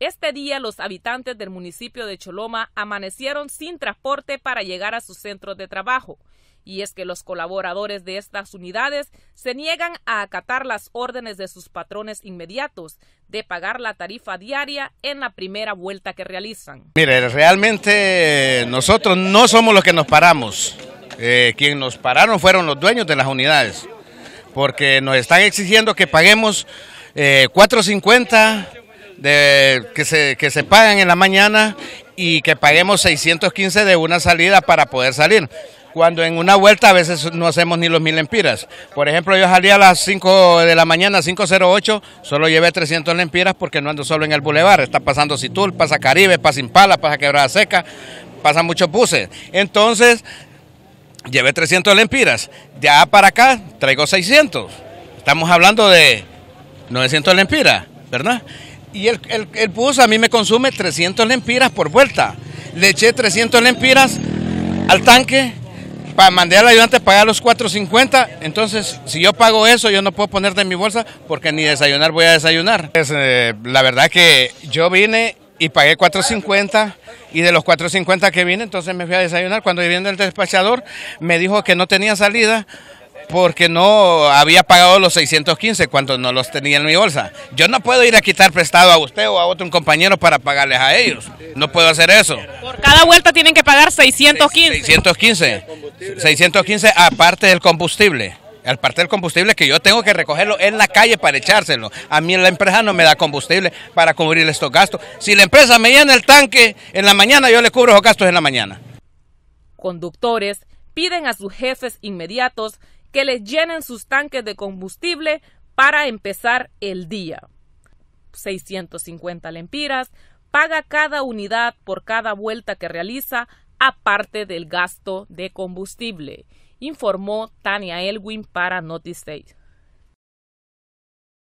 Este día los habitantes del municipio de Choloma amanecieron sin transporte para llegar a sus centros de trabajo, y es que los colaboradores de estas unidades se niegan a acatar las órdenes de sus patrones inmediatos de pagar la tarifa diaria en la primera vuelta que realizan. Mire, realmente eh, nosotros no somos los que nos paramos. Eh, quien nos pararon fueron los dueños de las unidades, porque nos están exigiendo que paguemos eh, 450 que, se, se pagan en la mañana y que paguemos 615 de una salida para poder salir. Cuando en una vuelta a veces no hacemos ni los mil lempiras. Por ejemplo, yo salí a las 5 de la mañana, 5.08, solo llevé 300 lempiras porque no ando solo en el bulevar. Está pasando Situl, pasa Caribe, pasa Impala, pasa Quebrada Seca, pasan muchos buses. Entonces, llevé 300 lempiras. Ya para acá traigo 600. Estamos hablando de 900 lempiras, ¿verdad? Y el, el, bus a mí me consume 300 lempiras por vuelta. Le eché 300 lempiras al tanque, para mandar al ayudante a pagar los 4.50, entonces si yo pago eso yo no puedo poner en mi bolsa porque ni desayunar voy a desayunar. Pues, eh, la verdad que yo vine y pagué 4.50 y de los 4.50 que vine entonces me fui a desayunar. Cuando vine el despachador me dijo que no tenía salida, porque no había pagado los 615 cuando no los tenía en mi bolsa. Yo no puedo ir a quitar prestado a usted o a otro compañero para pagarles a ellos. No puedo hacer eso. Por cada vuelta tienen que pagar 615. 615. 615 aparte del combustible. Aparte del combustible que yo tengo que recogerlo en la calle para echárselo. A mí la empresa no me da combustible para cubrir estos gastos. Si la empresa me llena el tanque en la mañana, yo le cubro esos gastos en la mañana. Conductores piden a sus jefes inmediatos que les llenen sus tanques de combustible para empezar el día. 650 lempiras, paga cada unidad por cada vuelta que realiza, aparte del gasto de combustible, informó Tania Elwin para Notice